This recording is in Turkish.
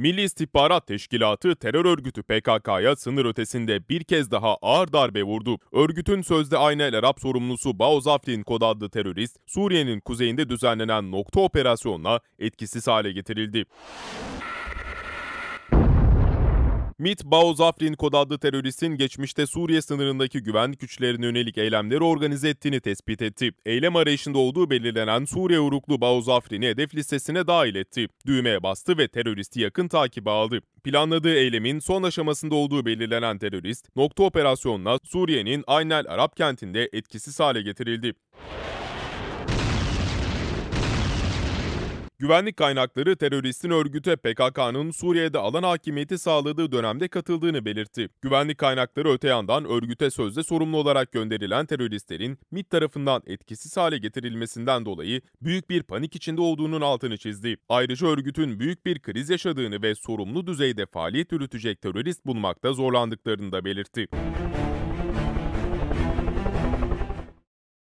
Milli İstihbarat Teşkilatı terör örgütü PKK'ya sınır ötesinde bir kez daha ağır darbe vurdu. Örgütün sözde aynı El Arap sorumlusu Bao Zafrin kod adlı terörist, Suriye'nin kuzeyinde düzenlenen nokta operasyonla etkisiz hale getirildi. MIT, Baoz Afrinko adlı teröristin geçmişte Suriye sınırındaki güvenlik güçlerine yönelik eylemleri organize ettiğini tespit etti. Eylem arayışında olduğu belirlenen Suriye uruklu Baoz Afrin'i hedef listesine dahil etti. Düğmeye bastı ve teröristi yakın takibe aldı. Planladığı eylemin son aşamasında olduğu belirlenen terörist, nokta operasyonla Suriye'nin Aynel Arap kentinde etkisiz hale getirildi. Güvenlik kaynakları teröristin örgüte PKK'nın Suriye'de alan hakimiyeti sağladığı dönemde katıldığını belirtti. Güvenlik kaynakları öte yandan örgüte sözde sorumlu olarak gönderilen teröristlerin mit tarafından etkisiz hale getirilmesinden dolayı büyük bir panik içinde olduğunun altını çizdi. Ayrıca örgütün büyük bir kriz yaşadığını ve sorumlu düzeyde faaliyet yürütecek terörist bulmakta zorlandıklarını da belirtti.